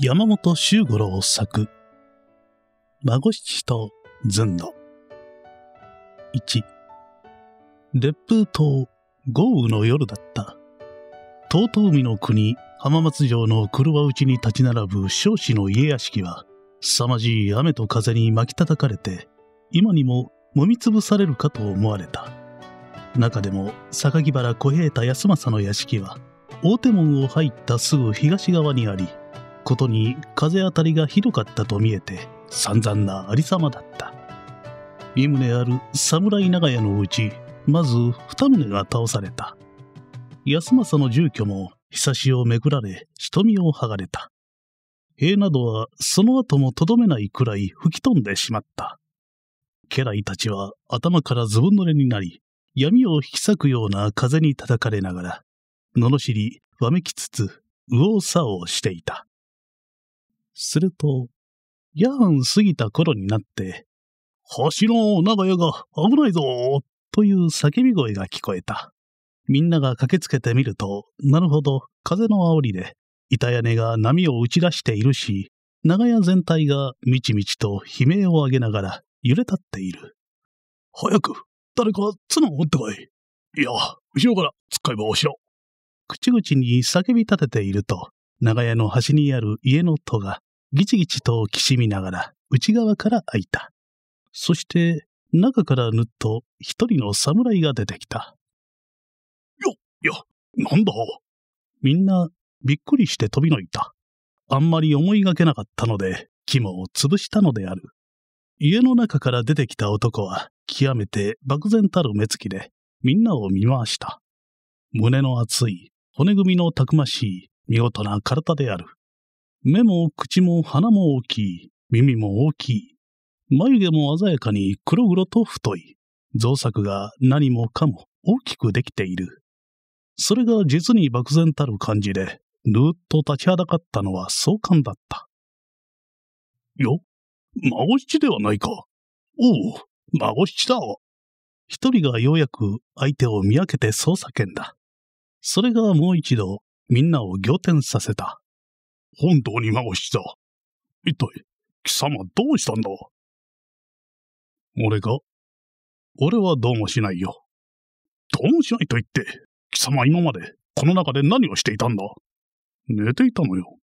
山本周五郎作、孫七とずんど。1、烈風島豪雨の夜だった。遠江の国、浜松城の車内に立ち並ぶ少子の家屋敷は、凄まじい雨と風に巻き叩かれて、今にも揉みつぶされるかと思われた。中でも、榊原小平太康政の屋敷は、大手門を入ったすぐ東側にあり、ことに風当たりがひどかったと見えて散々なありさまだった三宗ある侍長屋のうちまず二棟が倒された康政の住居もひさしをめくられ瞳を剥がれた塀などはその後もとどめないくらい吹き飛んでしまった家来たちは頭からずぶ濡れになり闇を引き裂くような風に叩かれながら罵りわめきつつ右往左往していたすると、夜半過ぎた頃になって、橋の長屋が危ないぞという叫び声が聞こえた。みんなが駆けつけてみると、なるほど、風の煽りで、板屋根が波を打ち出しているし、長屋全体がみちみちと悲鳴を上げながら揺れ立っている。早く、誰か角を持ってこい。いや、後ろからつっかい棒をしろ。口々に叫び立てていると、長屋の端にある家の戸がギチギチときしみながら内側から開いた。そして中からぬっと一人の侍が出てきた。よ、よ、なんだみんなびっくりして飛びのいた。あんまり思いがけなかったので、肝を潰したのである。家の中から出てきた男は、極めて漠然たる目つきで、みんなを見回した。胸の厚い、骨組みのたくましい、見事な体である。目も口も鼻も大きい、耳も大きい、眉毛も鮮やかに黒々と太い、造作が何もかも大きくできている。それが実に漠然たる感じで、ぬーっと立ちはだかったのは壮観だった。よ、孫七ではないか。おう、孫七だ。一人がようやく相手を見分けてそう叫んだ。それがもう一度みんなを仰天させた。本堂に孫しだ。一体、貴様どうしたんだ俺が俺はどうもしないよ。どうもしないと言って、貴様今までこの中で何をしていたんだ寝ていたのよ。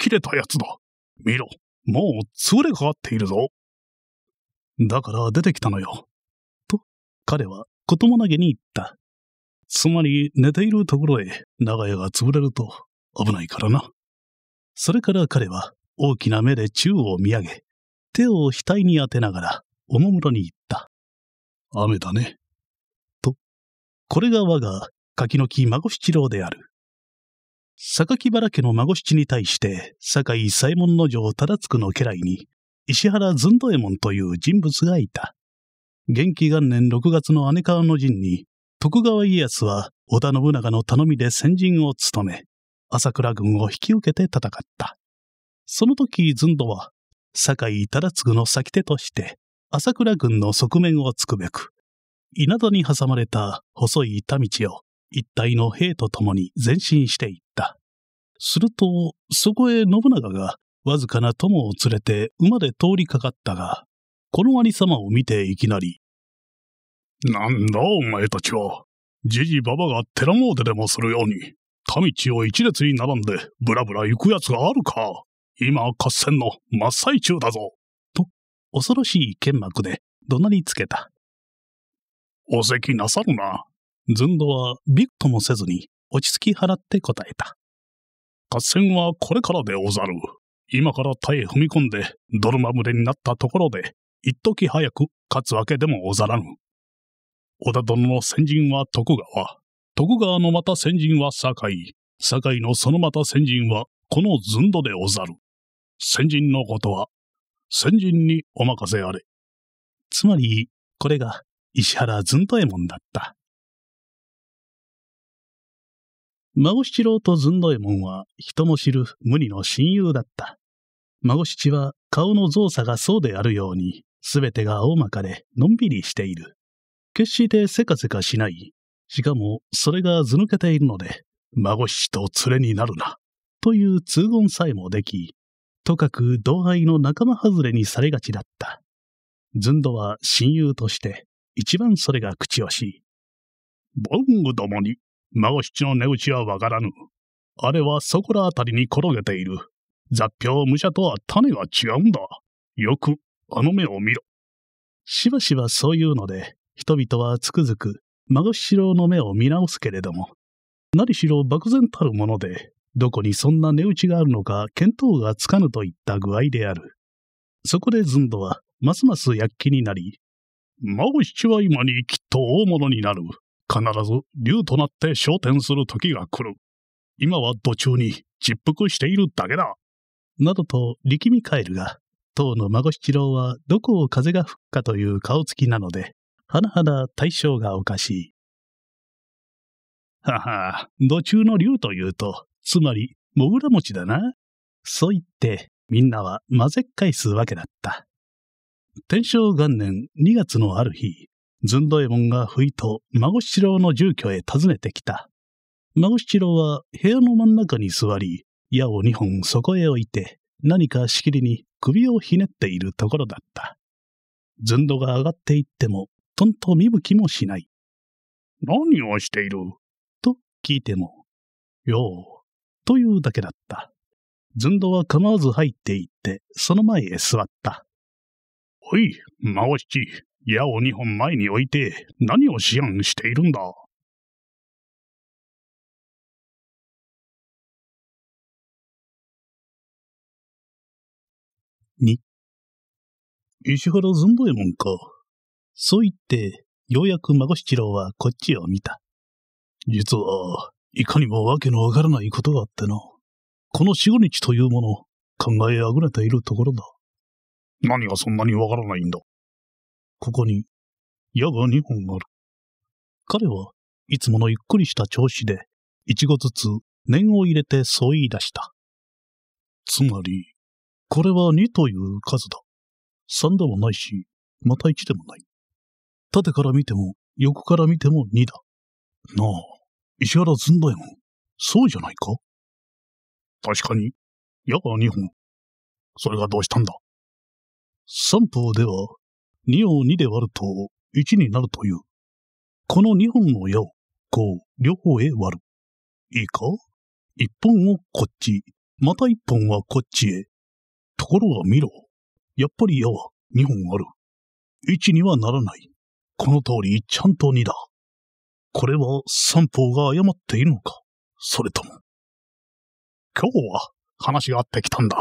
呆れたやつだ。見ろ、もう潰れかかっているぞ。だから出てきたのよ。と、彼は言も投げに言った。つまり寝ているところへ長屋が潰れると危ないからな。それから彼は大きな目で宙を見上げ、手を額に当てながらおもむろに言った。雨だね。と、これが我が柿の木孫七郎である。榊原家の孫七に対して、堺伊左衛門の城忠津の家来に、石原寸右衛門という人物がいた。元気元年6月の姉川の陣に、徳川家康は織田信長の頼みで先陣を務め、朝倉軍を引き受けて戦った。その時、ずんどは、堺忠次の先手として、朝倉軍の側面をつくべく、稲戸に挟まれた細い板道を一体の兵と共に前進していった。すると、そこへ信長がわずかな友を連れて馬で通りかかったが、この兄様を見ていきなり、なんだお前たちは、じじばばが寺詣でもするように、民を一列に並んで、ぶらぶら行くやつがあるか。今、合戦の真っ最中だぞ。と、恐ろしい剣幕で怒鳴りつけた。お席なさるな。ずんどはびくともせずに落ち着き払って答えた。合戦はこれからでおざる。今から田へ踏み込んで、泥まぶれになったところで、一時早く勝つわけでもおざらぬ。織田殿の先人は徳川、徳川のまた先人は堺井、のそのまた先人は、このずんどでおざる。先人のことは、先人にお任せあれ。つまり、これが石原ずんどえもんだった。孫七郎とずんどえもんは人も知る無二の親友だった。孫七は顔の造作がそうであるように、すべてが青まかでのんびりしている。決してせかせかしないしかも、それが図抜けているので、孫七と連れになるな、という通言さえもでき、とかく同愛の仲間外れにされがちだった。ずんどは親友として、一番それが口惜しい。ボングどもに、孫七の値打ちはわからぬ。あれはそこらあたりに転げている。雑表武者とは種が違うんだ。よく、あの目を見ろ。しばしばそういうので、人々はつくづく孫七郎の目を見直すけれども、何しろ漠然たるもので、どこにそんな値打ちがあるのか見当がつかぬといった具合である。そこでずんどは、ますます躍起になり、孫七は今にきっと大物になる。必ず竜となって昇天する時が来る。今は途中に実服しているだけだ。などと力み返るが、当の孫七郎はどこを風が吹くかという顔つきなので、はなはだ大将がおかしい。はは、土中の竜というと、つまり、もぐら餅だな。そう言って、みんなは混ぜっ返すわけだった。天正元年2月のある日、ずんどえもんがふいと孫七郎の住居へ訪ねてきた。孫七郎は部屋の真ん中に座り、矢を2本そこへ置いて、何かしきりに首をひねっているところだった。ずんどが上がっていってもとんと見向きもしない。何をしていると聞いても、よう、というだけだった。寸胴は構わず入っていって、その前へ座った。おい、回し、矢を二本前に置いて、何を思案しているんだ。2石原寸えもんか。そう言って、ようやく孫七郎はこっちを見た。実は、いかにもわけのわからないことがあってな。この四五日というもの、考えあぐれているところだ。何がそんなにわからないんだここに、矢が二本ある。彼はいつものゆっくりした調子で、一語ずつ念を入れてそう言い出した。つまり、これは二という数だ。三でもないし、また一でもない。縦から見ても、横から見ても2だ。なあ、石原ずんだよ。ん、そうじゃないか確かに、矢が2本。それがどうしたんだ三方では、2を2で割ると1になるという。この2本の矢を、こう、両方へ割る。いいか一本をこっち、また一本はこっちへ。ところが見ろ。やっぱり矢は2本ある。1にはならない。この通り、ちゃんと2だ。これは三方が誤っているのかそれとも。今日は話があってきたんだ。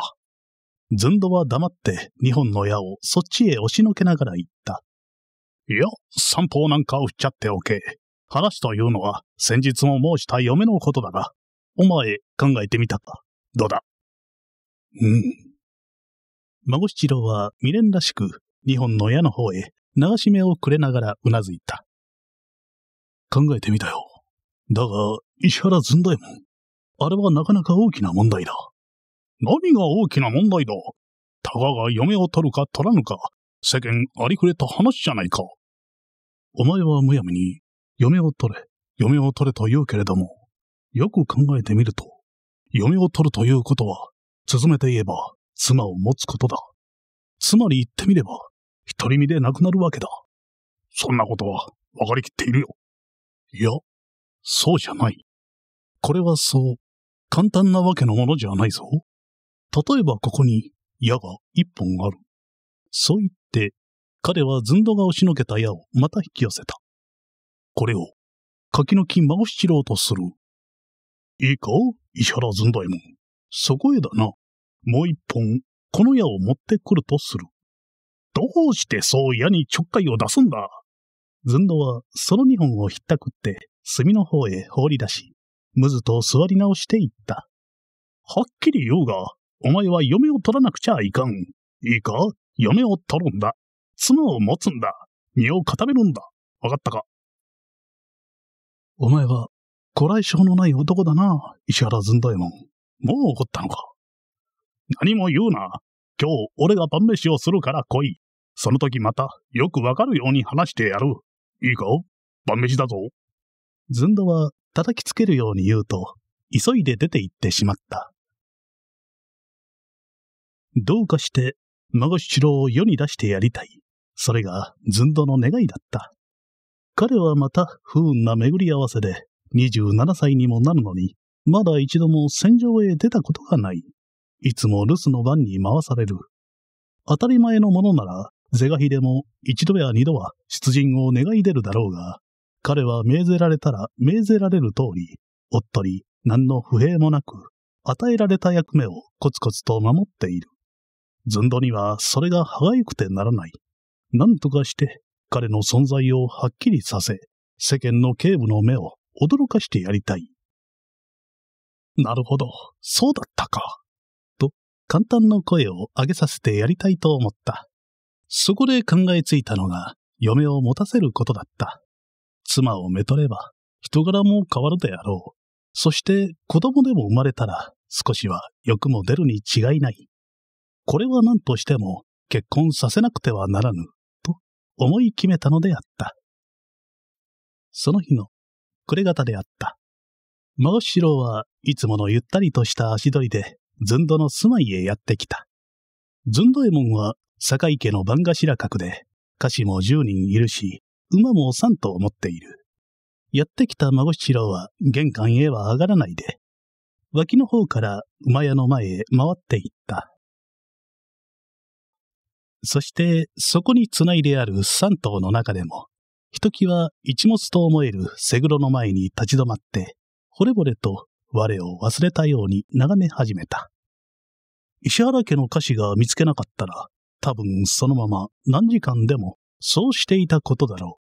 ずんどは黙って二本の矢をそっちへ押しのけながら言った。いや、三方なんかを振っちゃっておけ。話というのは先日も申した嫁のことだが、お前考えてみたかどうだうん。孫七郎は未練らしく二本の矢の方へ流し目をくれながらうなずいた。考えてみたよ。だが、石原ずんだいもん。あれはなかなか大きな問題だ。何が大きな問題だたかが嫁を取るか取らぬか、世間ありふれた話じゃないか。お前はむやみに、嫁を取れ、嫁を取れと言うけれども、よく考えてみると、嫁を取るということは、続めて言えば、妻を持つことだ。つまり言ってみれば、独り身で亡くなるわけだ。そんなことは分かりきっているよ。いや、そうじゃない。これはそう、簡単なわけのものじゃないぞ。例えばここに矢が一本ある。そう言って、彼は寸どが押しのけた矢をまた引き寄せた。これを、柿の木孫七郎とする。いいか石原寸大ん。そこへだな。もう一本、この矢を持ってくるとする。どうしてそう矢にちょっかいを出すんだずんどはその二本をひったくって炭の方へ放り出し、むずと座り直していった。はっきり言うが、お前は嫁を取らなくちゃいかん。いいか嫁を取るんだ。妻を持つんだ。身を固めるんだ。わかったかお前は、古来性のない男だな、石原ずんどえもん。もう怒ったのか何も言うな。今日、俺が晩飯をするから来い。その時また、よくわかるように話してやる。いいか晩飯だぞ。ずんどは叩きつけるように言うと、急いで出て行ってしまった。どうかして、孫七郎を世に出してやりたい。それが、ずんどの願いだった。彼はまた不運な巡り合わせで、27歳にもなるのに、まだ一度も戦場へ出たことがない。いつも留守の番に回される。当たり前のものなら、是が非でも一度や二度は出陣を願い出るだろうが、彼は命ぜられたら命ぜられる通り、おっとり何の不平もなく、与えられた役目をコツコツと守っている。寸どにはそれが歯がゆくてならない。何とかして彼の存在をはっきりさせ、世間の警部の目を驚かしてやりたい。なるほど、そうだったか。と、簡単な声を上げさせてやりたいと思った。そこで考えついたのが、嫁を持たせることだった。妻をめとれば、人柄も変わるであろう。そして子供でも生まれたら、少しは欲も出るに違いない。これは何としても結婚させなくてはならぬ、と思い決めたのであった。その日の暮れ方であった。真後ろはいつものゆったりとした足取りで、ずんどの住まいへやってきた。ずんどえもんは坂井家の番頭格で、家臣も十人いるし、馬も三頭持っている。やってきた孫七郎は玄関へは上がらないで、脇の方から馬屋の前へ回っていった。そして、そこにつないである三頭の中でも、ひときわ一物と思えるセグロの前に立ち止まって、惚れ惚れと我を忘れたように眺め始めた。石原家の歌詞が見つけなかったら、多分そのまま何時間でもそうしていたことだろう。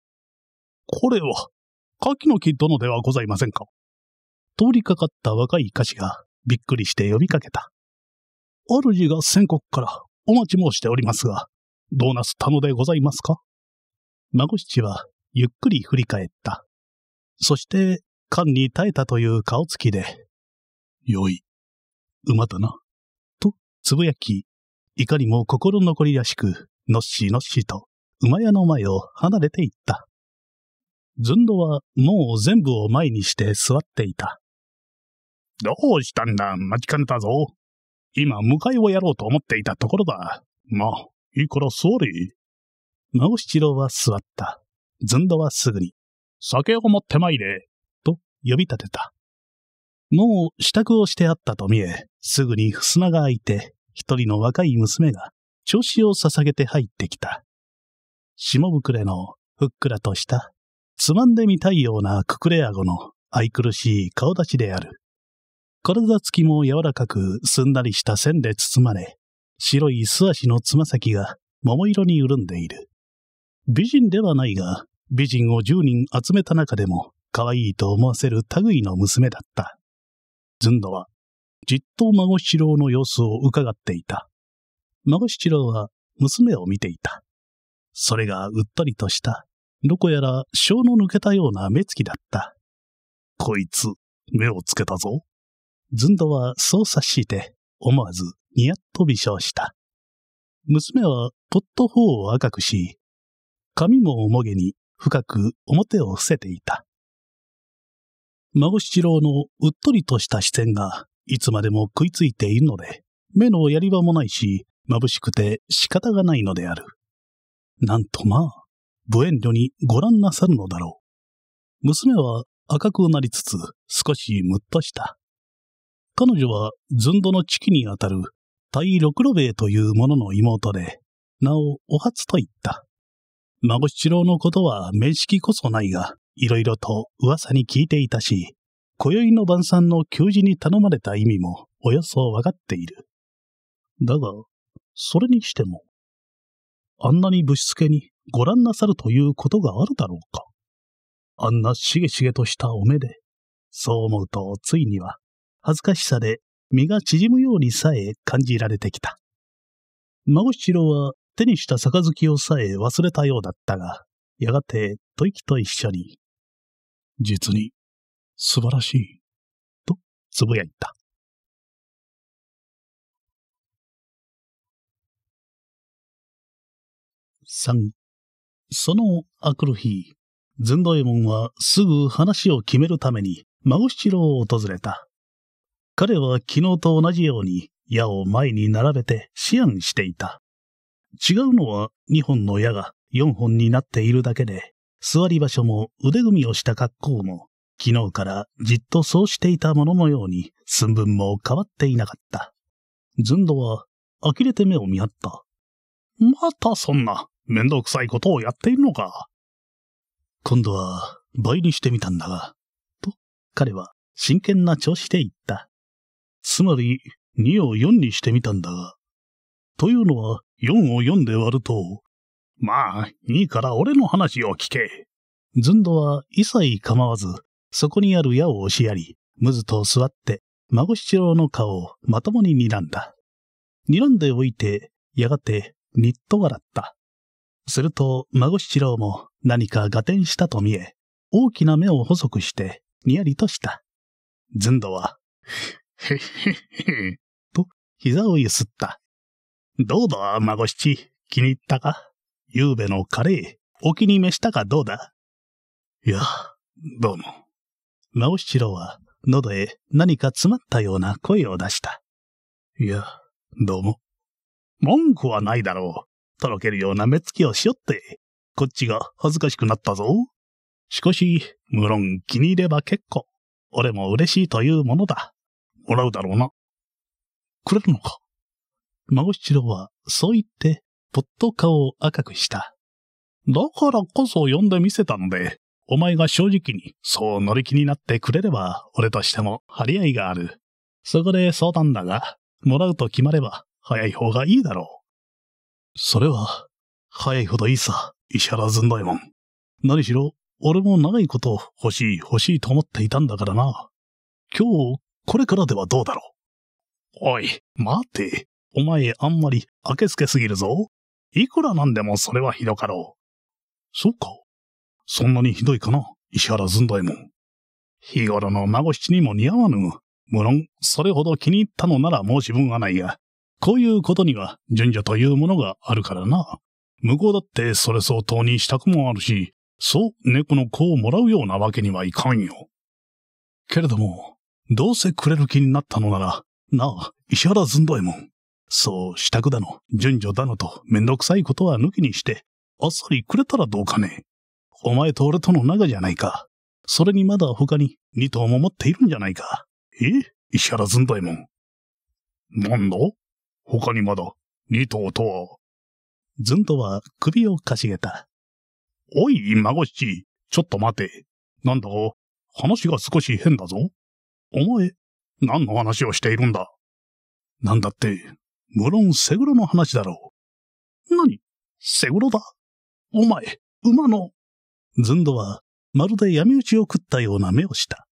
これは、柿の木殿ではございませんか通りかかった若い歌詞がびっくりして呼びかけた。主が先刻からお待ち申しておりますが、どうなすったのでございますか孫七はゆっくり振り返った。そして、缶に耐えたという顔つきで、良い、馬だな、とつぶやき、いかにも心残りらしく、のっしのっしと、馬屋の前を離れていった。ずんどはもう全部を前にして座っていた。どうしたんだ、待ちかねたぞ。今、迎えをやろうと思っていたところだ。まあ、いいから座れ。直七郎は座った。ずんどはすぐに、酒を持ってまいれ、と呼び立てた。もう支度をしてあったと見え、すぐに襖が開いて、一人の若い娘が、調子を捧げて入ってきた。下膨れのふっくらとした、つまんでみたいようなくくれあごの愛くるしい顔立ちである。体つきも柔らかくすんなりした線で包まれ、白い素足のつま先が桃色に潤んでいる。美人ではないが、美人を十人集めた中でも可愛いと思わせる類の娘だった。ずんどはじっと孫七郎の様子を伺っていた。孫七郎は娘を見ていた。それがうっとりとした、どこやら小の抜けたような目つきだった。こいつ、目をつけたぞ。ずんどはそう察して、思わずニヤッと微笑した。娘はポッと頬を赤くし、髪も重げに深く表を伏せていた。孫七郎のうっとりとした視線がいつまでも食いついているので、目のやり場もないし、眩しくて仕方がないのである。なんとまあ、無遠慮にご覧なさるのだろう。娘は赤くなりつつ少しムッとした。彼女はずんどの地期にあたるロ六ロ兵衛という者の妹で、なおお初と言った。孫七郎のことは面識こそないが、いろいろと噂に聞いていたし、今宵の晩餐の給仕に頼まれた意味もおよそわかっている。だが、それにしても、あんなにぶしつけにご覧なさるということがあるだろうか。あんなしげしげとしたお目で、そう思うとついには恥ずかしさで身が縮むようにさえ感じられてきた。孫七郎は手にした杯をさえ忘れたようだったが、やがて、吐息と一緒に、実に素晴らしい、とつぶやいた。3、そのあくる日、ずんどえもんはすぐ話を決めるために孫七郎を訪れた。彼は昨日と同じように矢を前に並べて思案していた。違うのは2本の矢が4本になっているだけで、座り場所も腕組みをした格好も昨日からじっとそうしていたもののように寸分も変わっていなかった。ずんどは呆れて目を見張った。またそんな面倒くさいことをやっているのか。今度は倍にしてみたんだが、と彼は真剣な調子で言った。つまり2を4にしてみたんだが、というのは4を4で割ると、まあ、いいから俺の話を聞け。ずんどは一切構わず、そこにある矢を押しやり、むずと座って、孫七郎の顔をまともに睨んだ。睨んでおいて、やがて、にっと笑った。すると、孫七郎も何か合点したと見え、大きな目を細くして、にやりとした。ずんどは、へっへっへ、と、膝をゆすった。どうだ、孫七、気に入ったかゆうべのカレー、お気に召したかどうだいや、どうも。直七郎は喉へ何か詰まったような声を出した。いや、どうも。文句はないだろう。とろけるような目つきをしよって、こっちが恥ずかしくなったぞ。しかし、無論気に入れば結構、俺も嬉しいというものだ。もらうだろうな。くれるのか孫七郎は、そう言って、ぽっと顔を赤くした。だからこそ呼んでみせたので、お前が正直にそう乗り気になってくれれば、俺としても張り合いがある。そこで相談だが、もらうと決まれば早い方がいいだろう。それは、早いほどいいさ、石原ずんどいもん。何しろ、俺も長いこと欲しい欲しいと思っていたんだからな。今日、これからではどうだろう。おい、待て。お前あんまり明けつけすぎるぞ。いくらなんでもそれはひどかろう。そっか。そんなにひどいかな、石原ずんだいも。日頃の孫七にも似合わぬ。無論、それほど気に入ったのなら申し分はないが、こういうことには順序というものがあるからな。向こうだってそれ相当に支度もあるし、そう猫の子をもらうようなわけにはいかんよ。けれども、どうせくれる気になったのなら、なあ、石原ずんどえもん。そう、支度だの、順序だのと、めんどくさいことは抜きにして、あっさりくれたらどうかね。お前と俺との仲じゃないか。それにまだ他に二頭も持っているんじゃないか。え石原ずんだいもん。なんだ他にまだ二頭とは。ずんとは首をかしげた。おい、孫七、ち、ちょっと待て。なんだ話が少し変だぞ。お前、何の話をしているんだなんだって、無論セグロの話だろう。何セグロだお前、馬のずんどは、まるで闇討ちを食ったような目をした。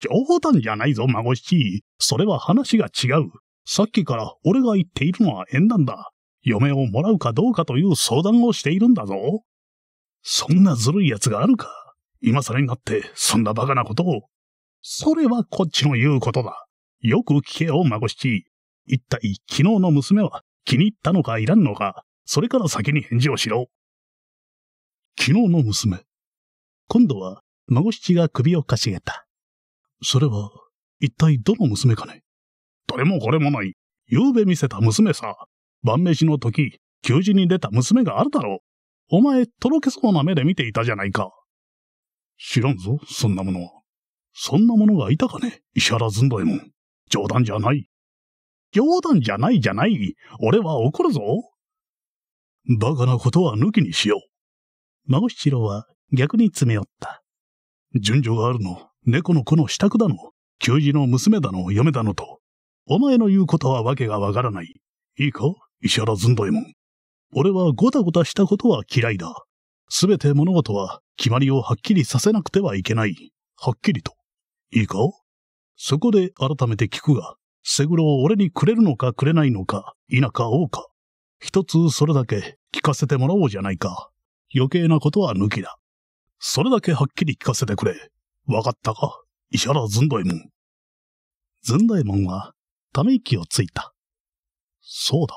冗談じゃないぞ、孫七。それは話が違う。さっきから俺が言っているのは縁談だ。嫁をもらうかどうかという相談をしているんだぞ。そんなずるい奴があるか。今更になって、そんな馬鹿なことを。それはこっちの言うことだ。よく聞けよ、孫七。一体昨日の娘は気に入ったのかいらんのか、それから先に返事をしろ。昨日の娘。今度は、孫七が首をかしげた。それは、一体どの娘かねどれもこれもない。昨べ見せた娘さ。晩飯の時、給仕に出た娘があるだろう。お前、とろけそうな目で見ていたじゃないか。知らんぞ、そんなものは。そんなものがいたかね石原ずんどえもん。冗談じゃない。冗談じゃないじゃない。俺は怒るぞ。バカなことは抜きにしよう。孫七郎は逆に詰め寄った。順序があるの。猫の子の支度だの。給仕の娘だの、嫁だのと。お前の言うことはわけがわからない。いいか石原ずんどえもん。俺はごたごたしたことは嫌いだ。すべて物事は決まりをはっきりさせなくてはいけない。はっきりと。いいかそこで改めて聞くが、セグロを俺にくれるのかくれないのか、否か王か。一つそれだけ聞かせてもらおうじゃないか。余計なことは抜きだ。それだけはっきり聞かせてくれ。わかったか石原ずんどいもん。ずんどいもんは、ため息をついた。そうだ。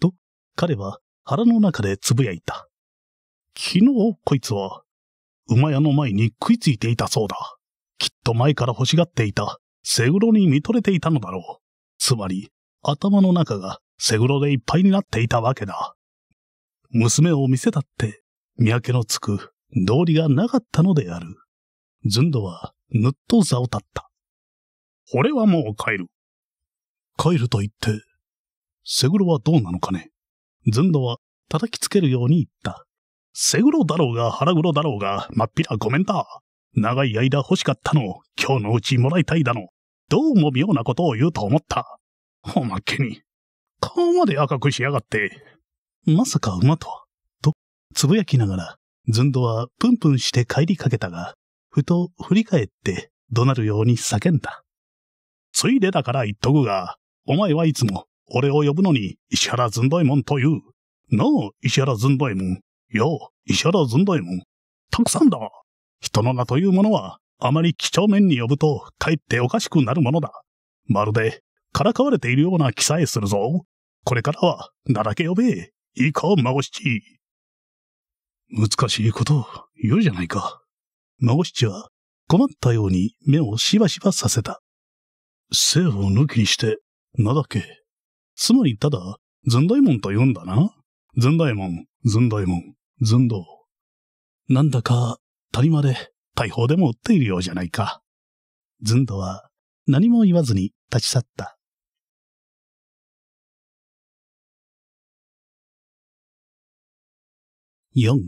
と、彼は腹の中でつぶやいた。昨日、こいつは、馬屋の前に食いついていたそうだ。きっと前から欲しがっていた、セグロに見とれていたのだろう。つまり、頭の中がセグロでいっぱいになっていたわけだ。娘を見せたって、見分けのつく道理がなかったのである。ずんどは、ぬっと座を立った。俺はもう帰る。帰ると言って、セグロはどうなのかね。ずんどは叩きつけるように言った。セグロだろうが腹黒だろうが、まっぴらごめんだ。長い間欲しかったの、今日のうちもらいたいだの。どうも妙なことを言うと思った。おまけに、顔まで赤くしやがって、まさか馬とは、と、つぶやきながら、ずんどはプンプンして帰りかけたが、ふと振り返って怒鳴るように叫んだ。ついでだから言っとくが、お前はいつも俺を呼ぶのに石原ずんどいもんという。なあ、石原ずんどいもん。よ、石原ずんどいもん。たくさんだ。人の名というものは、あまり几帳面に呼ぶと、かえっておかしくなるものだ。まるで、からかわれているような気さえするぞ。これからは、だらけ呼べ。いいか、孫七。難しいことを言うじゃないか。孫七は困ったように目をしばしばさせた。政府を抜きにして、なだけ。つまりただ、ずんだいもんと言うんだな。ずんだいもん、ずんだいもん、ずんどう。なんだか、谷間で大砲でも撃っているようじゃないか。ずんどは何も言わずに立ち去った。4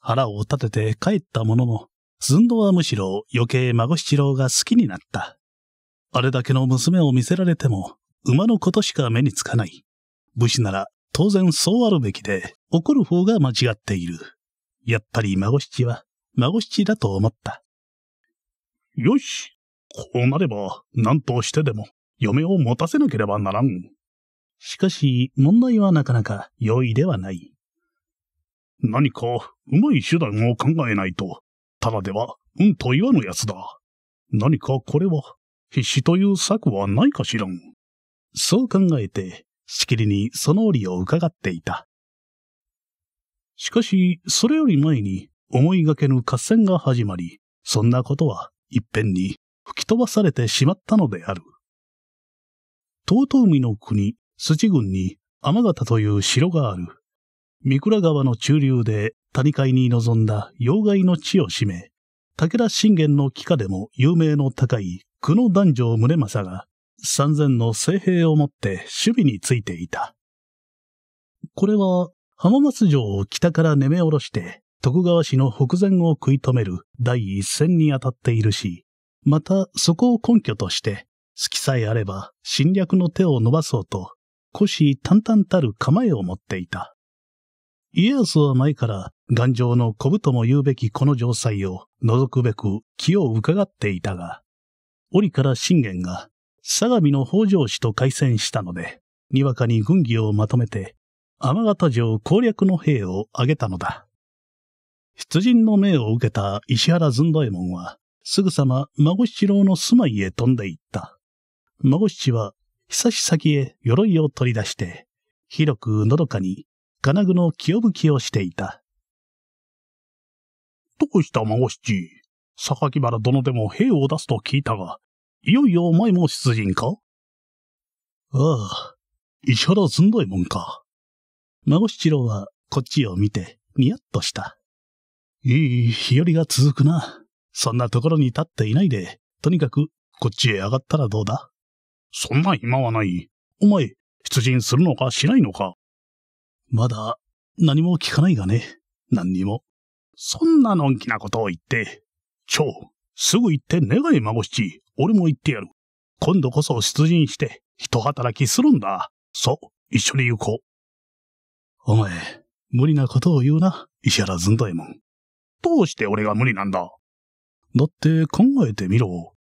腹を立てて帰ったものの、寸胴はむしろ余計孫七郎が好きになった。あれだけの娘を見せられても、馬のことしか目につかない。武士なら当然そうあるべきで、怒る方が間違っている。やっぱり孫七は、孫七だと思った。よしこうなれば、何としてでも、嫁を持たせなければならん。しかし、問題はなかなか容易ではない。何か、うまい手段を考えないと、ただでは、うんと言わぬやつだ。何かこれは、必死という策はないかしらん。そう考えて、しきりにその折を伺っていた。しかし、それより前に、思いがけぬ合戦が始まり、そんなことは、いっぺんに吹き飛ばされてしまったのである。遠江の国、土軍に天方という城がある。三倉川の中流で谷海に臨んだ妖怪の地を占め、武田信玄の帰化でも有名の高い久野男女宗政が三千の精兵をもって守備についていた。これは浜松城を北から攻め下ろして徳川氏の北前を食い止める第一線に当たっているし、またそこを根拠として隙さえあれば侵略の手を伸ばそうと腰淡々たる構えを持っていた。家康は前から、頑丈の小とも言うべきこの城塞を覗くべく気を伺っていたが、折から信玄が、相模の北条氏と開戦したので、にわかに軍議をまとめて、天形城攻略の兵を挙げたのだ。出陣の命を受けた石原寸えも門は、すぐさま孫七郎の住まいへ飛んで行った。孫七は、久し先へ鎧を取り出して、広くのどかに金具の清吹きをしていた。どうした孫七榊原殿でも兵を出すと聞いたが、いよいよお前も出陣かああ、石原ずんどいもんか。孫七郎はこっちを見て、ニヤッとした。いい日和が続くな。そんなところに立っていないで、とにかくこっちへ上がったらどうだそんな暇はない。お前、出陣するのかしないのかまだ何も聞かないがね。何にも。そんなのんきなことを言って。超すぐ行って願い孫七、俺も行ってやる。今度こそ出陣して、人働きするんだ。そう、一緒に行こう。お前、無理なことを言うな、石原ずんどえもん。どうして俺が無理なんだだって考えてみろ。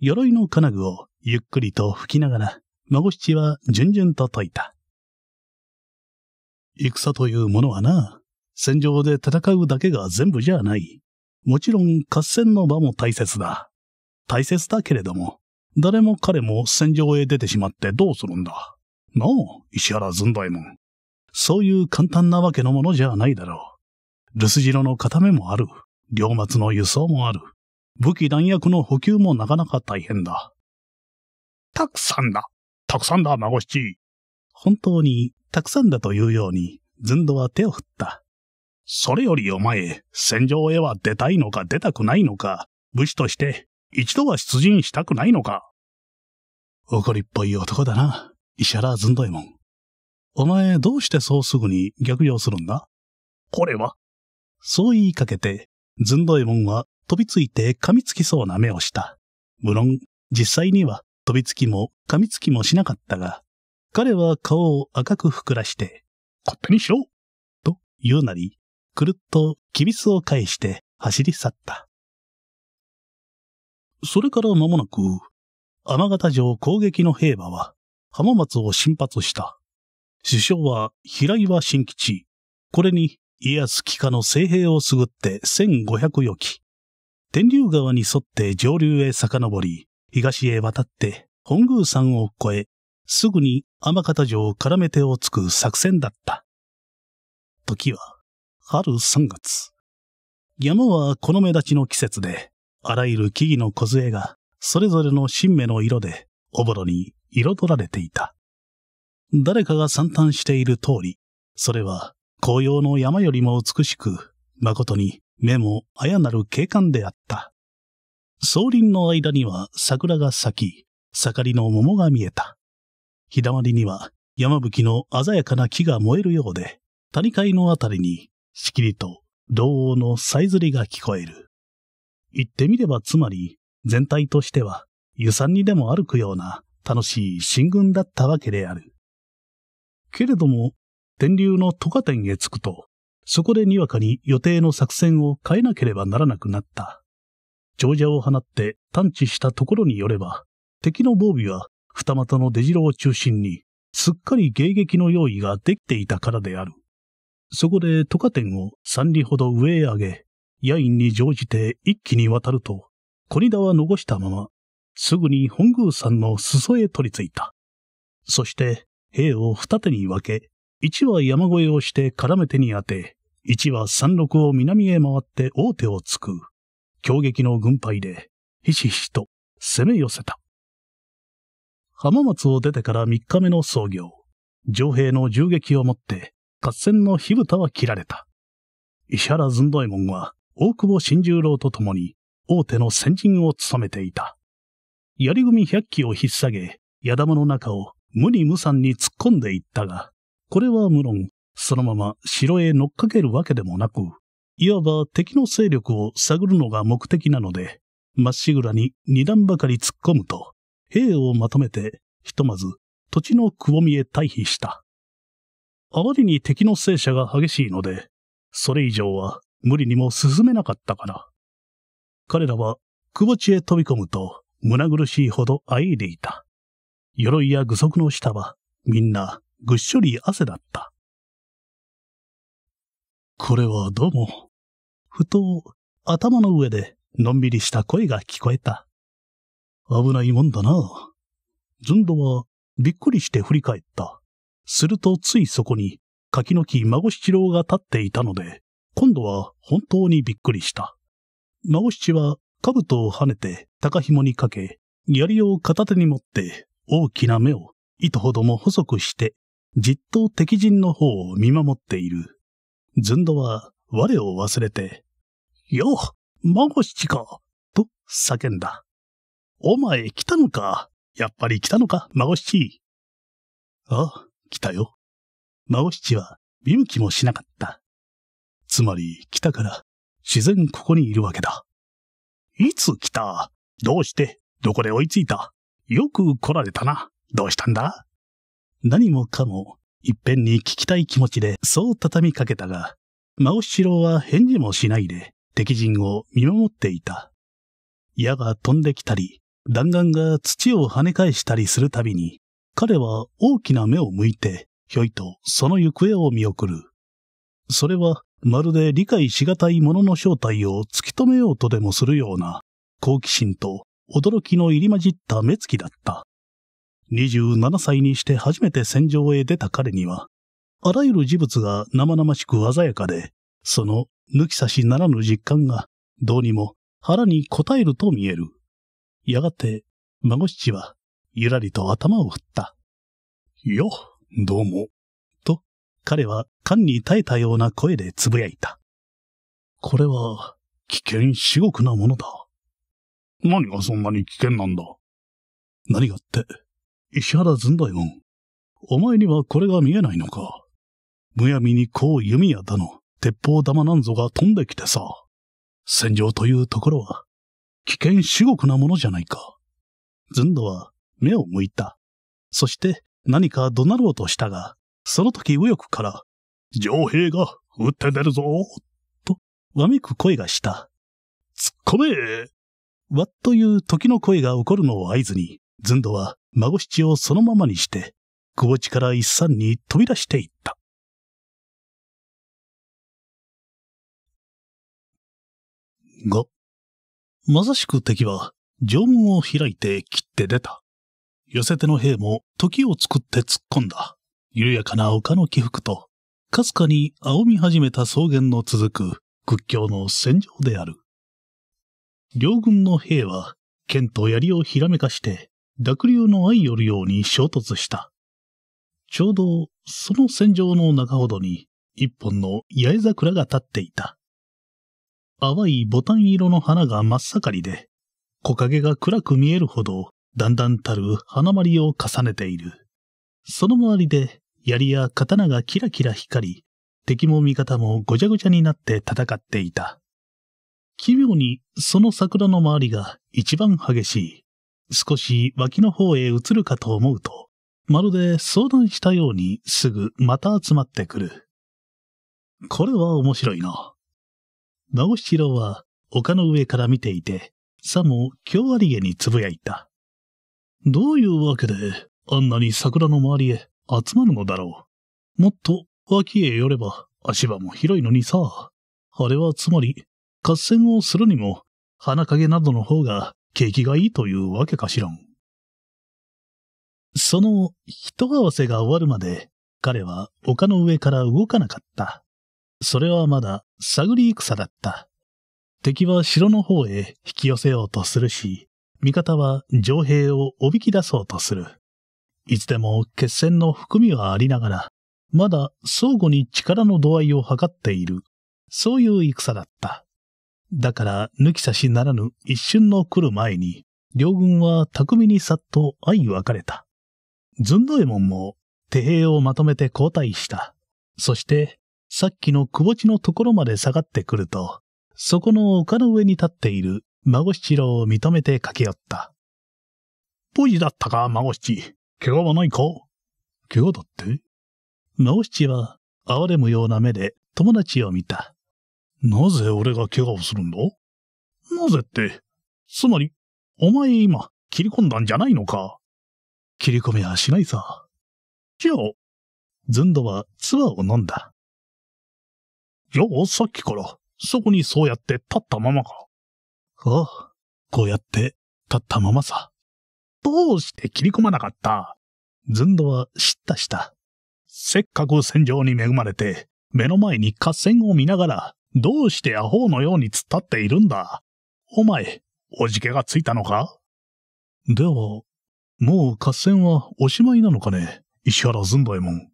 鎧の金具をゆっくりと拭きながら、孫七は順々と解いた。戦というものはな、戦場で戦うだけが全部じゃない。もちろん合戦の場も大切だ。大切だけれども、誰も彼も戦場へ出てしまってどうするんだ。なあ、石原ずんだいもん。そういう簡単なわけのものじゃないだろう。留守城の固めもある。両末の輸送もある。武器弾薬の補給もなかなか大変だ。たくさんだ。たくさんだ、孫七。本当にたくさんだというように、ずんどは手を振った。それよりお前、戦場へは出たいのか出たくないのか、武士として一度は出陣したくないのか。怒りっぽい男だな、石原ずんどえもん。お前どうしてそうすぐに逆用するんだこれはそう言いかけて、ずんどえもんは飛びついて噛みつきそうな目をした。無論、実際には飛びつきも噛みつきもしなかったが、彼は顔を赤く膨らして、勝手にしろと言うなり、くるっと厳密を返して走り去った。それから間もなく、天形城攻撃の兵馬は浜松を進発した。首相は平岩新吉。これに家康帰化の西兵をすぐって千五百余機。天竜川に沿って上流へ遡り、東へ渡って本宮山を越え、すぐに天方城絡め手をつく作戦だった。時は、春3月。山はこの目立ちの季節で、あらゆる木々の梢が、それぞれの新芽の色で、おぼろに彩られていた。誰かが散々している通り、それは紅葉の山よりも美しく、誠に目もあやなる景観であった。草林の間には桜が咲き、盛りの桃が見えた。日だまりには山吹の鮮やかな木が燃えるようで、谷海のあたりにしきりと銅のさえずりが聞こえる。言ってみればつまり全体としては湯山にでも歩くような楽しい進軍だったわけである。けれども、天竜の都下店へ着くと、そこでにわかに予定の作戦を変えなければならなくなった。長者を放って探知したところによれば、敵の防備は二股の出城を中心に、すっかり迎撃の用意ができていたからである。そこで都下店を三里ほど上へ上げ、夜院に乗じて一気に渡ると、小田は残したまま、すぐに本宮さんの裾へ取り付いた。そして、兵を二手に分け、一は山越えをして絡めてに当て、一は山麓を南へ回って大手をつく。強撃の軍配で、ひしひしと攻め寄せた。浜松を出てから三日目の創業。上兵の銃撃をもって、合戦の火蓋は切られた。石原寸左も門は、大久保新十郎と共に、大手の先陣を務めていた。槍組百鬼機を引っ下げ、矢玉の中を無に無惨に突っ込んでいったが、これは無論、そのまま城へ乗っかけるわけでもなく、いわば敵の勢力を探るのが目的なので、まっしぐらに二段ばかり突っ込むと、兵をまとめて、ひとまず土地のくぼみへ退避した。あまりに敵の戦車が激しいので、それ以上は無理にも進めなかったから。彼らは、窪地へ飛び込むと、胸苦しいほどあいでいた。鎧や具足の下は、みんな、ぐっしょり汗だった。これはどうも。ふと、頭の上で、のんびりした声が聞こえた。危ないもんだな。ずんどはびっくりして振り返った。するとついそこに柿の木孫七郎が立っていたので、今度は本当にびっくりした。孫七は兜を跳ねて高紐にかけ、槍を片手に持って大きな目を糸ほども細くしてじっと敵陣の方を見守っている。ずんどは我を忘れて、よ、孫七かと叫んだ。お前来たのかやっぱり来たのか孫七。ああ、来たよ。孫七は見向きもしなかった。つまり来たから自然ここにいるわけだ。いつ来たどうしてどこで追いついたよく来られたな。どうしたんだ何もかも、いっぺんに聞きたい気持ちで、そう畳みかけたが、真後ろは返事もしないで、敵陣を見守っていた。矢が飛んできたり、弾丸が土を跳ね返したりするたびに、彼は大きな目を向いて、ひょいとその行方を見送る。それは、まるで理解しがたいものの正体を突き止めようとでもするような、好奇心と驚きの入り混じった目つきだった。27歳にして初めて戦場へ出た彼には、あらゆる事物が生々しく鮮やかで、その抜き差しならぬ実感が、どうにも腹に応えると見える。やがて、孫七は、ゆらりと頭を振った。よ、どうも。と、彼は缶に耐えたような声で呟いた。これは、危険至極なものだ。何がそんなに危険なんだ何がって、石原ずんだよん。お前にはこれが見えないのか。むやみにこう弓矢だの、鉄砲玉なんぞが飛んできてさ。戦場というところは、危険至極なものじゃないか。ずんどは目を向いた。そして何か怒鳴ろうとしたが、その時右翼から、上兵が撃って出るぞと、わめく声がした。突っ込めわっという時の声が起こるのを合図に、ずんどは孫七をそのままにして、窪地から一山に飛び出していった。が、まさしく敵は、城門を開いて切って出た。寄せ手の兵も時を作って突っ込んだ。緩やかな丘の起伏と、かすかに青み始めた草原の続く屈強の戦場である。両軍の兵は、剣と槍をひらめかして、濁流の愛よるように衝突した。ちょうど、その戦場の中ほどに、一本の八重桜が立っていた。淡いボタン色の花が真っ盛りで、木陰が暗く見えるほど、だんだんたる花まりを重ねている。その周りで、槍や刀がキラキラ光り、敵も味方もごちゃごちゃになって戦っていた。奇妙にその桜の周りが一番激しい。少し脇の方へ移るかと思うと、まるで相談したようにすぐまた集まってくる。これは面白いな。直七郎は丘の上から見ていて、さも京ありげにつぶやいた。どういうわけで、あんなに桜の周りへ集まるのだろう。もっと脇へ寄れば足場も広いのにさ。あれはつまり、合戦をするにも、花影などの方が景気がいいというわけかしらん。その人合わせが終わるまで、彼は丘の上から動かなかった。それはまだ探り戦だった。敵は城の方へ引き寄せようとするし、味方は城兵をおびき出そうとする。いつでも決戦の含みはありながら、まだ相互に力の度合いを測っている。そういう戦だった。だから抜き差しならぬ一瞬の来る前に、両軍は巧みにさっと相分かれた。ずんどえもんも手兵をまとめて交代した。そしてさっきのくぼ地のところまで下がってくると、そこの丘の上に立っている孫七郎を認めて駆け寄った。ポジだったか、孫七。怪我はないか怪我だって孫七は哀れむような目で友達を見た。なぜ俺が怪我をするんだなぜって、つまり、お前今、切り込んだんじゃないのか切り込みはしないさ。じゃあ、ずんどはツアーを飲んだ。じゃあさっきから、そこにそうやって立ったままか。ああ、こうやって立ったままさ。どうして切り込まなかったずんどは知ったした。せっかく戦場に恵まれて、目の前に合戦を見ながら、どうしてアホのように突っ立っているんだ。お前、おじけがついたのかでは、もう合戦はおしまいなのかね石原ずんどえもん。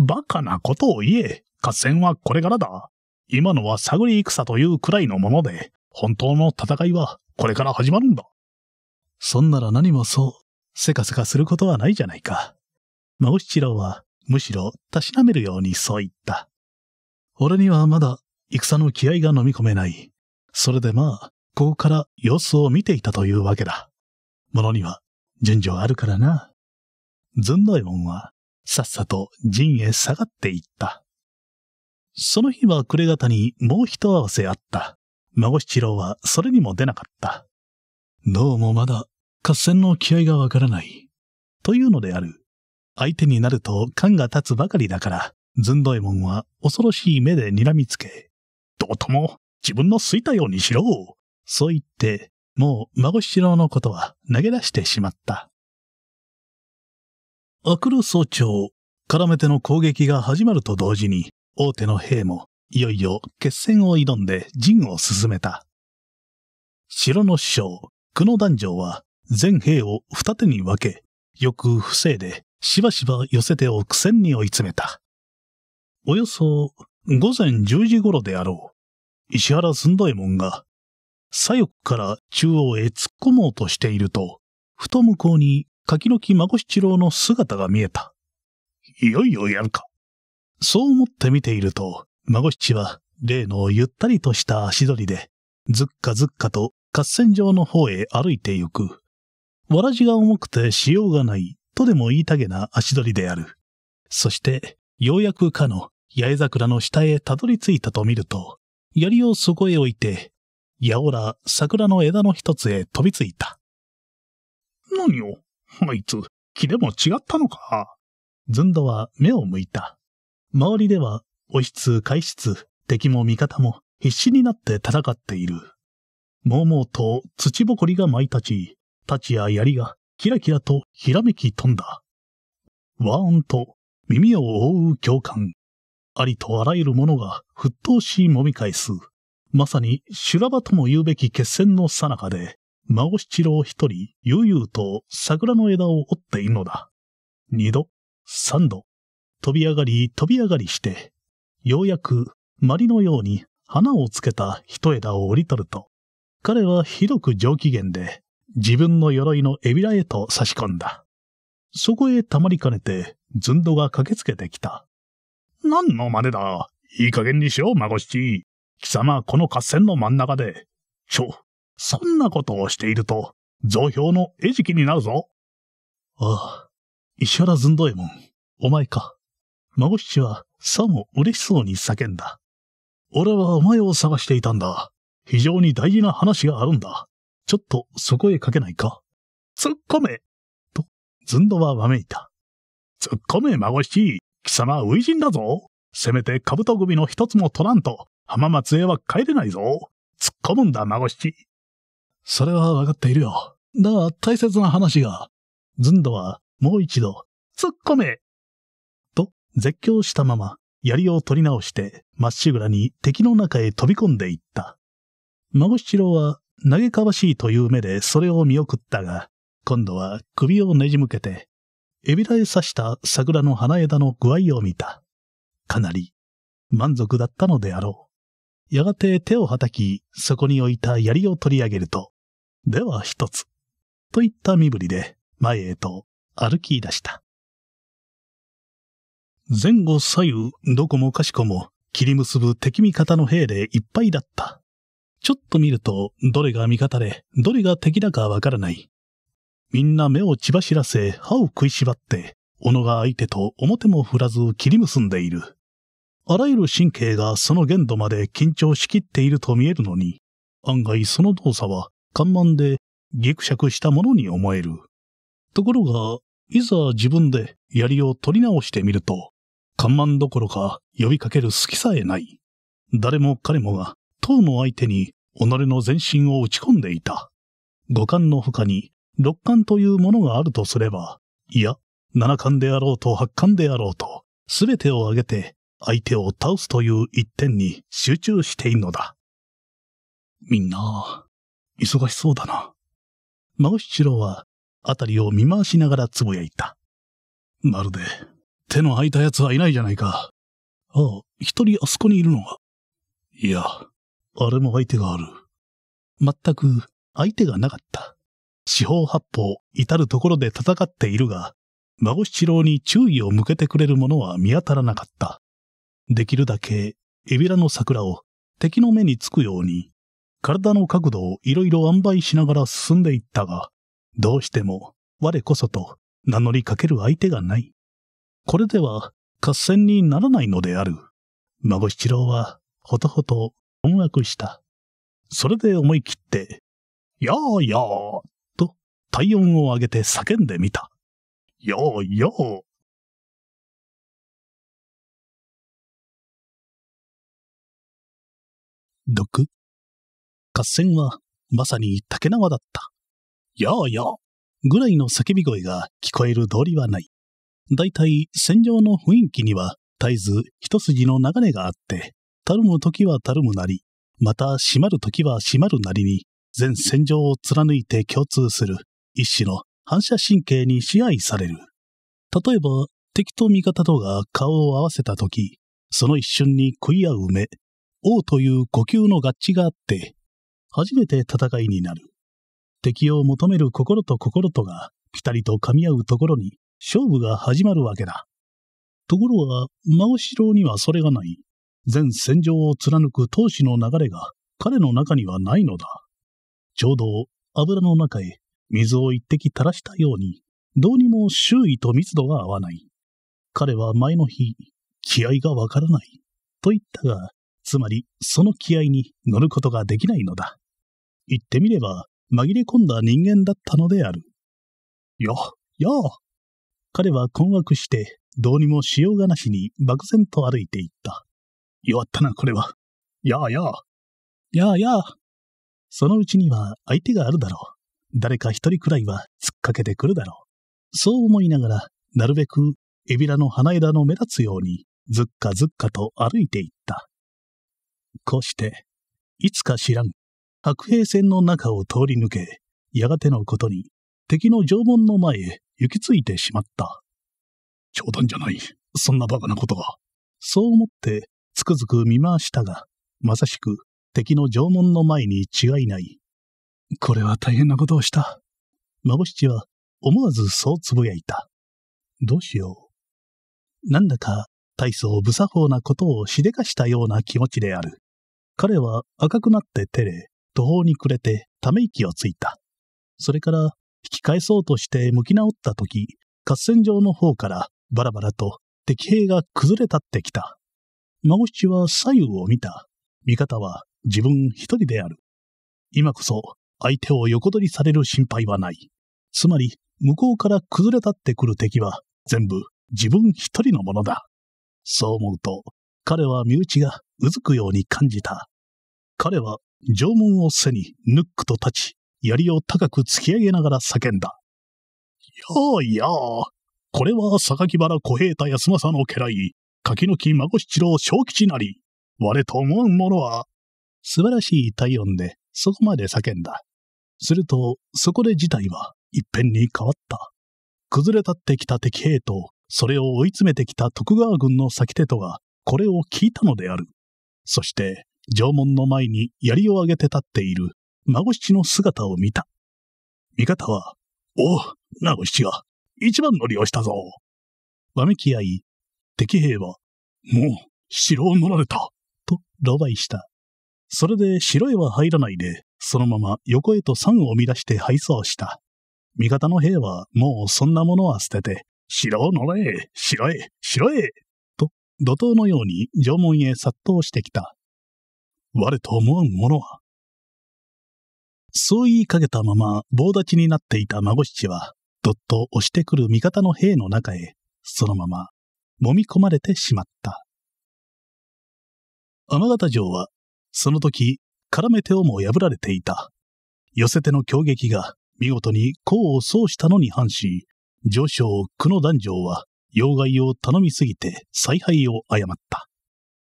バカなことを言え。合戦はこれからだ。今のは探り戦というくらいのもので、本当の戦いはこれから始まるんだ。そんなら何もそう、せかせかすることはないじゃないか。孫七郎は、むしろ、たしなめるようにそう言った。俺にはまだ、戦の気合が飲み込めない。それでまあ、ここから様子を見ていたというわけだ。ものには、順序あるからな。ずんどえもんは、さっさと陣へ下がっていった。その日は暮れ方にもう一合わせあった。孫七郎はそれにも出なかった。どうもまだ合戦の気合がわからない。というのである。相手になると勘が立つばかりだから、ずんどえもんは恐ろしい目で睨みつけ、どうとも自分の好いたようにしろそう言って、もう孫七郎のことは投げ出してしまった。あくる早朝、絡めての攻撃が始まると同時に、大手の兵も、いよいよ決戦を挑んで陣を進めた。城の師匠、久野団女は、全兵を二手に分け、よく防いで、しばしば寄せてを苦戦に追い詰めた。およそ午前十時頃であろう。石原寸大門が、左翼から中央へ突っ込もうとしていると、ふと向こうに柿の木孫七郎の姿が見えた。いよいよやるか。そう思って見ていると、孫七は例のゆったりとした足取りで、ずっかずっかと合戦場の方へ歩いてゆく。わらじが重くてしようがないとでも言いたげな足取りである。そして、ようやくかの八重桜の下へたどり着いたと見ると、槍をそこへ置いて、やおら桜の枝の一つへ飛びついた。何をあいつ、気でも違ったのか。ずんどは目を向いた。周りでは、おひつ、海室、敵も味方も必死になって戦っている。もうもうと土ぼこりが舞い立ち、太刀や槍がキラキラとひらめき飛んだ。わーんと耳を覆う共感。ありとあらゆるものが沸騰し揉み返す。まさに修羅場とも言うべき決戦の最中で、孫七郎一人悠々と桜の枝を折っているのだ。二度、三度、飛び上がり飛び上がりして、ようやく、まりのように花をつけた一枝を折り取ると、彼はひどく上機嫌で、自分の鎧のエビラへと差し込んだ。そこへたまりかねて、ずんどが駆けつけてきた。何の真似だいい加減にしよう、孫七。貴様、この合戦の真ん中で。ちょ、そんなことをしていると、増票の餌食になるぞ。ああ、石原ずんどえもん、お前か。孫七はさも嬉しそうに叫んだ。俺はお前を探していたんだ。非常に大事な話があるんだ。ちょっとそこへかけないか。突っ込めと、ずんどはわめいた。突っ込め、孫七。貴様初陣だぞ。せめて兜首の一つも取らんと、浜松へは帰れないぞ。突っ込むんだ、孫七。それはわかっているよ。だが、大切な話が。ずんどは、もう一度、突っ込め絶叫したまま、槍を取り直して、まっしぐらに敵の中へ飛び込んでいった。孫七郎は、嘆かわしいという目でそれを見送ったが、今度は首をねじ向けて、エビラへ刺した桜の花枝の具合を見た。かなり満足だったのであろう。やがて手をはたき、そこに置いた槍を取り上げると、では一つ、といった身振りで前へと歩き出した。前後左右、どこもかしこも、切り結ぶ敵味方の兵でいっぱいだった。ちょっと見ると、どれが味方で、どれが敵だかわからない。みんな目を血走らせ、歯を食いしばって、斧が相手と表も振らず切り結んでいる。あらゆる神経がその限度まで緊張しきっていると見えるのに、案外その動作は、緩慢で、ぎくしゃくしたものに思える。ところが、いざ自分で槍を取り直してみると、看板どころか呼びかける隙さえない。誰も彼もが、党の相手に己の全身を打ち込んでいた。五感の他に、六感というものがあるとすれば、いや、七感であろうと八感であろうと、すべてを挙げて相手を倒すという一点に集中しているのだ。みんな、忙しそうだな。直七郎は、あたりを見回しながらつぶやいた。まるで、手の空いた奴はいないじゃないか。ああ、一人あそこにいるのが。いや、あれも相手がある。全く、相手がなかった。四方八方、至るところで戦っているが、孫七郎に注意を向けてくれる者は見当たらなかった。できるだけ、エビラの桜を敵の目につくように、体の角度をいろいろ塩梅しながら進んでいったが、どうしても、我こそと名乗りかける相手がない。これでは合戦にならないのである。孫七郎は、ほとほと困惑した。それで思い切って、やあやあと体温を上げて叫んでみた。やあやあ。毒合戦はまさに竹縄だった。やあやあぐらいの叫び声が聞こえる通りはない。だいい戦場の雰囲気には絶えず一筋の流れがあって、たるむ時はたるむなり、また閉まる時は閉まるなりに、全戦場を貫いて共通する、一種の反射神経に支配される。例えば、敵と味方とが顔を合わせた時、その一瞬に食い合う目、王という呼吸の合致があって、初めて戦いになる。敵を求める心と心とがぴたりと噛み合うところに、勝負が始まるわけだ。ところが、真後ろにはそれがない。全戦場を貫く闘志の流れが彼の中にはないのだ。ちょうど油の中へ水を一滴垂らしたように、どうにも周囲と密度が合わない。彼は前の日、気合がわからない。と言ったが、つまりその気合に乗ることができないのだ。言ってみれば、紛れ込んだ人間だったのである。よ、よ、彼は困惑して、どうにもしようがなしに漠然と歩いていった。弱ったな、これは。やあやあ。やあやあ。そのうちには相手があるだろう。誰か一人くらいは突っかけてくるだろう。そう思いながら、なるべくエビラの花枝の目立つように、ずっかずっかと歩いていった。こうして、いつか知らん、白兵船の中を通り抜け、やがてのことに、敵の縄文の前へ行き着いてしまった。冗談じゃない。そんなバカなことは。そう思って、つくづく見回したが、まさしく敵の縄文の前に違いない。これは大変なことをした。まぼしちは思わずそうつぶやいた。どうしよう。なんだか大層無作法なことをしでかしたような気持ちである。彼は赤くなって照れ、途方に暮れてため息をついた。それから引き返そうとして向き直った時、合戦場の方からバラバラと敵兵が崩れ立ってきた。孫七は左右を見た。味方は自分一人である。今こそ相手を横取りされる心配はない。つまり、向こうから崩れ立ってくる敵は全部自分一人のものだ。そう思うと、彼は身内がうずくように感じた。彼は縄文を背にぬっくと立ち、槍を高く突き上げながら叫んだ。やあやあ、これは榊原小平太康政の家来、柿の木孫七郎小吉なり、我と思う者は、素晴らしい体温でそこまで叫んだ。すると、そこで事態は一変に変わった。崩れ立ってきた敵兵と、それを追い詰めてきた徳川軍の先手とは、これを聞いたのである。そして、縄文の前に槍を上げて立っている孫七の姿を見た。味方は、おう、孫七が、一番乗りをしたぞ。わめき合い、敵兵は、もう、城を乗られた、と、露媒した。それで城へは入らないで、そのまま横へと山を乱して敗走した。味方の兵は、もうそんなものは捨てて、城を乗れ、城へ、城へ、と、怒涛のように城門へ殺到してきた。我と思わん者は、そう言いかけたまま棒立ちになっていた孫七は、どっと押してくる味方の兵の中へ、そのまま、揉み込まれてしまった。天形城は、その時、絡め手をも破られていた。寄せ手の強撃が、見事に功を奏したのに反し、上昇久野壇城は、要害を頼みすぎて、采配を誤った。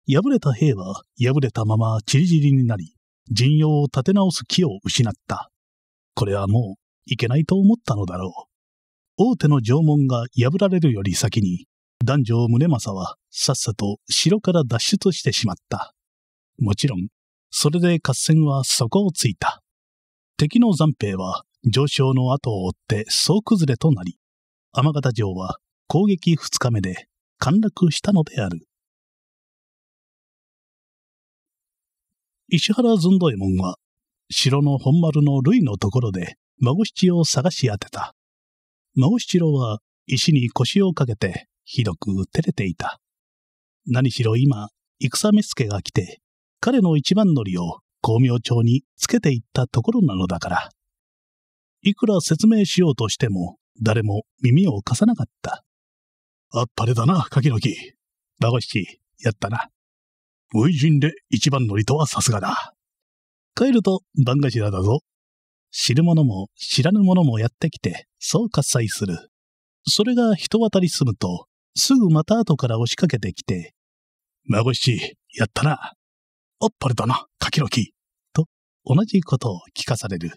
破れた兵は、破れたまま散り散りになり、陣容を立て直す気を失った。これはもういけないと思ったのだろう。大手の縄文が破られるより先に、男女宗政はさっさと城から脱出してしまった。もちろん、それで合戦は底をついた。敵の残兵は上昇の後を追って総崩れとなり、天方城は攻撃二日目で陥落したのである。石原ずんどえもんは、城の本丸の類のところで、孫七を探し当てた。孫七郎は、石に腰をかけて、ひどく照れていた。何しろ今、戦目付が来て、彼の一番乗りを光明町につけていったところなのだから。いくら説明しようとしても、誰も耳を貸さなかった。あっぱれだな、柿の木。孫七、やったな。初陣で一番乗りとはさすがだ。帰ると番頭だぞ。知る者も知らぬ者もやってきて、そう喝采する。それが人渡り済むと、すぐまた後から押しかけてきて、孫七、やったな。あっぱれだな、柿の木。と、同じことを聞かされる。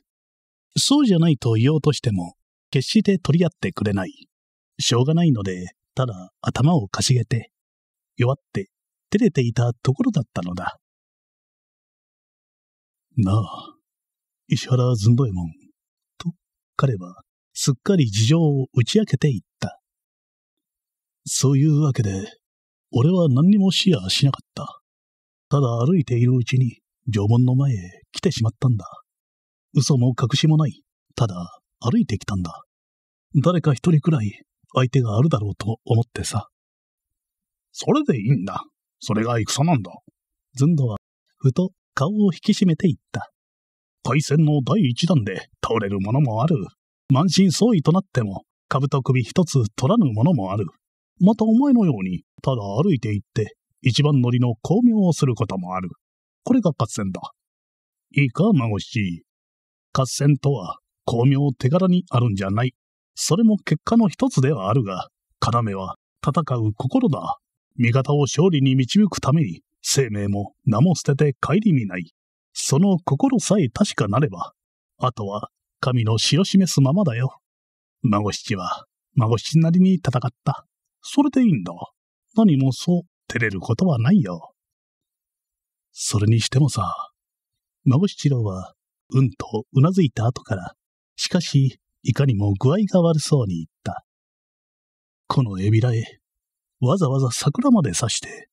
そうじゃないと言おうとしても、決して取り合ってくれない。しょうがないので、ただ頭をかしげて、弱って照れていたところだったのだ。なあ、石原ずんどえもん。と、彼は、すっかり事情を打ち明けていった。そういうわけで、俺は何にも視野しなかった。ただ歩いているうちに、縄文の前へ来てしまったんだ。嘘も隠しもない。ただ、歩いてきたんだ。誰か一人くらい、相手があるだろうと思ってさ。それでいいんだ。それが戦なんだ。ずんどは、ふと顔を引き締めていった。海戦の第一弾で倒れるものもある。満身創痍となっても、兜首一つ取らぬものもある。またお前のように、ただ歩いていって、一番乗りの巧妙をすることもある。これが合戦だ。いいか、孫い。合戦とは、巧妙手柄にあるんじゃない。それも結果の一つではあるが、要は、戦う心だ。味方を勝利に導くために、生命も名も捨てて帰り見ない。その心さえ確かなれば、あとは神の城を示すままだよ。孫七は、孫七なりに戦った。それでいいんだ。何もそう、照れることはないよ。それにしてもさ、孫七郎は、うんとうなずいた後から、しかし、いかにも具合が悪そうに言った。このエビラへ、わざわざ桜まで刺して、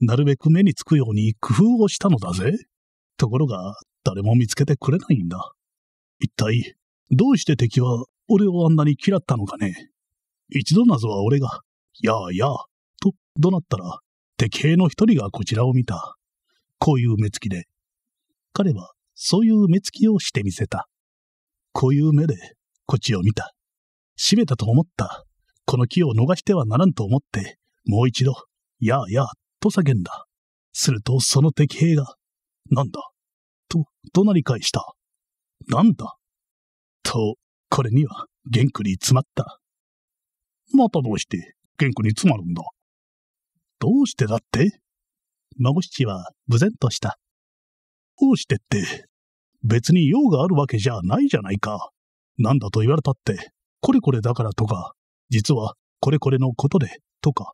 なるべく目につくように工夫をしたのだぜ。ところが、誰も見つけてくれないんだ。一体、どうして敵は俺をあんなに嫌ったのかね。一度なぞは俺が、やあやあ、と怒鳴ったら、敵兵の一人がこちらを見た。こういう目つきで。彼は、そういう目つきをしてみせた。こういう目で、こっちを見た。閉めたと思った。この木を逃してはならんと思って、もう一度、やあやあ、と叫んだ。するとその敵兵が、なんだと、怒鳴り返した。なんだと、これには、玄句に詰まった。またどうして、玄句に詰まるんだどうしてだって孫七は、無然とした。どうしてって、別に用があるわけじゃないじゃないか。なんだと言われたって、これこれだからとか、実はこれこれのことで、とか、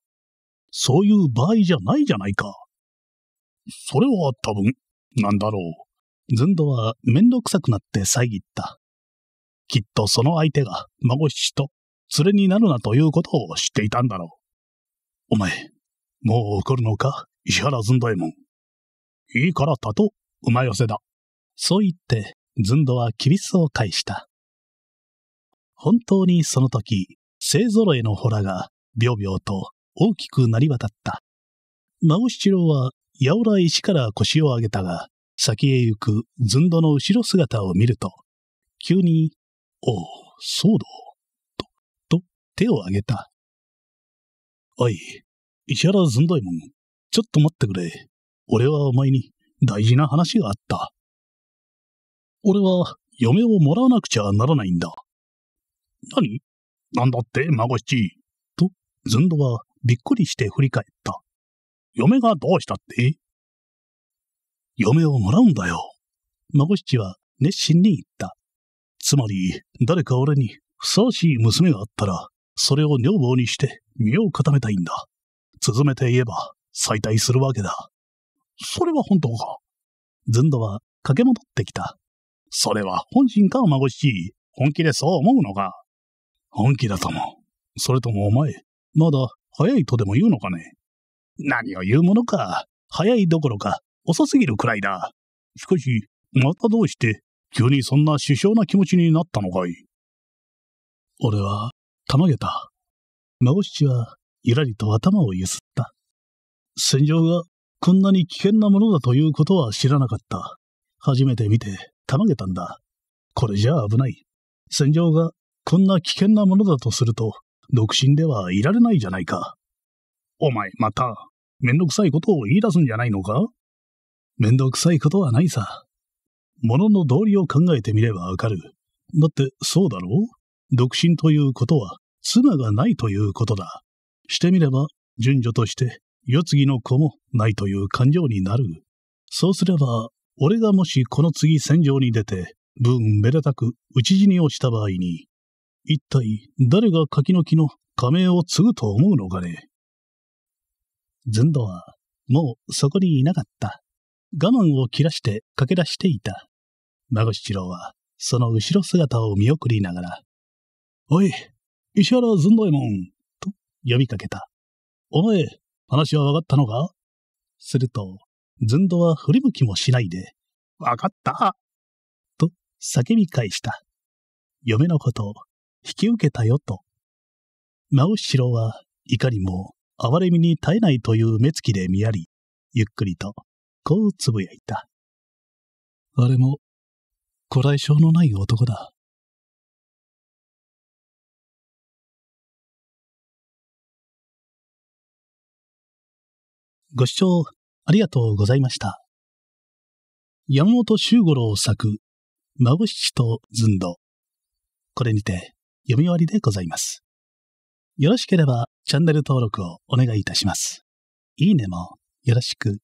そういう場合じゃないじゃないか。それは多分、なんだろう。ずんどはめんどくさくなって遮った。きっとその相手が孫七と連れになるなということを知っていたんだろう。お前、もう怒るのか石原ずんどえもん。いいからたと、馬寄せだ。そう言って、ずんどはキしスを返した。本当にその時、勢揃えのホラが、びょうびょうと大きくなり渡った。孫七郎は、やおら石から腰を上げたが、先へ行く寸どの後ろ姿を見ると、急に、おう、そうだ、と、と、手を挙げた。おい、石原ずんどいもん、ちょっと待ってくれ。俺はお前に大事な話があった。俺は嫁をもらわなくちゃならないんだ。何なんだって、孫七。と、寸どはびっくりして振り返った。嫁がどうしたって嫁をもらうんだよ。孫七は熱心に言った。つまり、誰か俺にふさわしい娘があったら、それを女房にして身を固めたいんだ。続めて言えば、再退するわけだ。それは本当か。ずんどは駆け戻ってきた。それは本心か、孫七。本気でそう思うのか。本気だとも。それともお前、まだ早いとでも言うのかね。何を言うものか。早いどころか、遅すぎるくらいだ。しかし、またどうして、急にそんな首相な気持ちになったのかい。俺は、たまげた。孫七は、ゆらりと頭をゆすった。戦場が、こんなに危険なものだということは知らなかった。初めて見て、たまげたんだ。これじゃ危ない。戦場が、こんな危険なものだとすると、独身ではいられないじゃないか。お前また、めんどくさいことを言い出すんじゃないのかめんどくさいことはないさ。ものの道理を考えてみればわかる。だってそうだろう独身ということは、妻がないということだ。してみれば、順序として、世継ぎの子もないという感情になる。そうすれば、俺がもしこの次戦場に出て、ブーンめでたく討ち死にをした場合に、一体誰が柿の木の仮名を継ぐと思うのかね。ずんどは、もうそこにいなかった。我慢を切らして駆け出していた。孫七郎は、その後ろ姿を見送りながら、おい、石原ずんどえもん、と呼びかけた。お前、話はわかったのかすると、ずんどは振り向きもしないで、わかったと叫び返した。嫁のこと、引き受けたよと。真七郎はいかにも哀れみに耐えないという目つきで見やり、ゆっくりと、こうつぶやいた。あれも、古来性のない男だ。ご視聴ありがとうございました。山本周五郎作、孫七と寸胴。これにて、読み終わりでございます。よろしければチャンネル登録をお願いいたします。いいねもよろしく